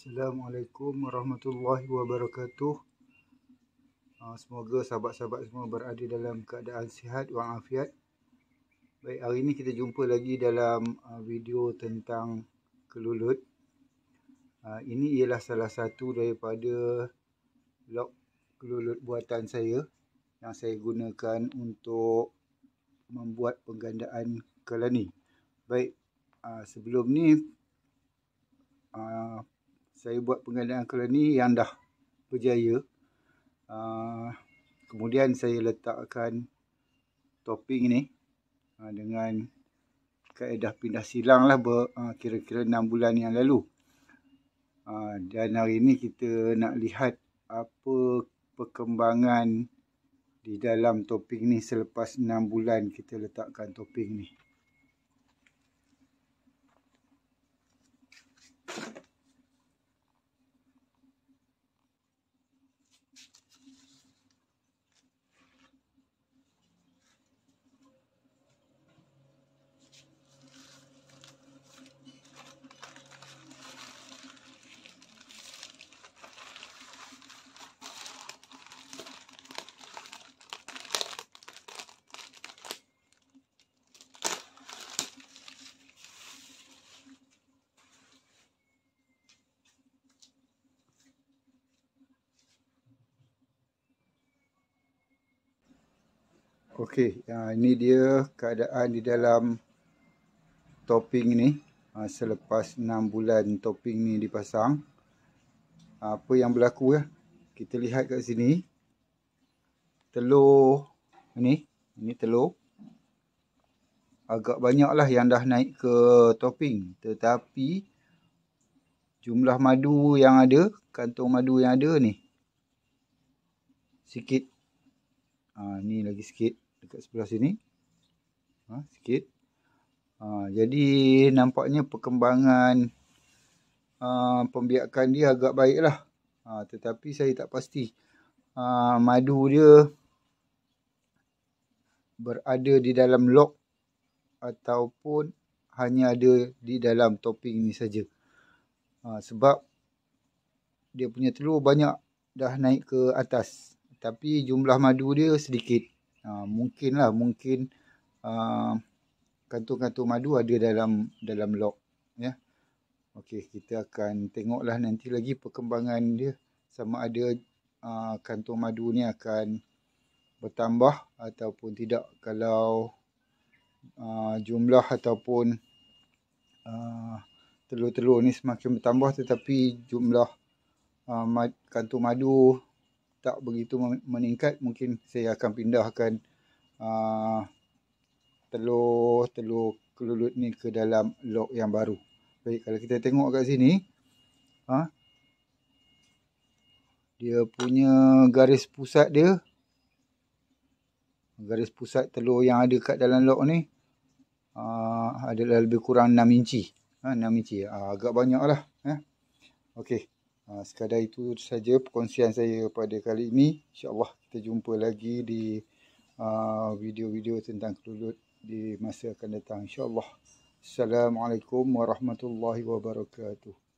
Assalamualaikum warahmatullahi wabarakatuh. Ah, semoga sahabat-sahabat semua berada dalam keadaan sihat dan afiat. Baik, hari ini kita jumpa lagi dalam ah, video tentang kelulut. Ah, ini ialah salah satu daripada log kelulut buatan saya yang saya gunakan untuk membuat penggandaan kelani. Baik, sebelum ni saya buat pengadaan koloni yang dah berjaya. Uh, kemudian saya letakkan topping ini uh, ah, dengan kaedah pindah silang lah ber, ah, kira-kira 6 bulan yang lalu. Uh, dan hari ini kita nak lihat apa perkembangan di dalam topping ni selepas 6 bulan kita letakkan topping ni. Okey, uh, ini dia keadaan di dalam topping ni. Uh, ha, selepas 6 bulan topping ni dipasang. Uh, apa yang berlaku ya? Kita lihat kat sini. Telur ni, ini telur. Agak banyaklah yang dah naik ke topping. Tetapi jumlah madu yang ada, kantong madu yang ada ni. Sikit ha, ni lagi sikit dekat sebelah sini ha, sikit ha, jadi nampaknya perkembangan ha, pembiakan dia agak baik lah ha, tetapi saya tak pasti ha, madu dia berada di dalam lock ataupun hanya ada di dalam topping ni saja. Ha, sebab dia punya telur banyak dah naik ke atas tapi jumlah madu dia sedikit. Ha, mungkin lah, mungkin uh, kantung-kantung madu ada dalam dalam log. Ya. Okey, kita akan tengoklah nanti lagi perkembangan dia sama ada uh, kantung madu ni akan bertambah ataupun tidak kalau uh, jumlah ataupun uh, telur-telur ni semakin bertambah tetapi jumlah uh, kantung madu tak begitu meningkat mungkin saya akan pindahkan uh, telur telur kelulut ni ke dalam log yang baru. Baik kalau kita tengok kat sini ha huh? dia punya garis pusat dia garis pusat telur yang ada kat dalam log ni uh, adalah lebih kurang 6 inci. Ha, 6 inci. Uh, agak banyak lah. Eh? Ya. Okey. Ha, sekadar itu saja perkongsian saya pada kali ini. InsyaAllah kita jumpa lagi di ha, video-video tentang kelulut di masa akan datang. InsyaAllah. Assalamualaikum warahmatullahi wabarakatuh.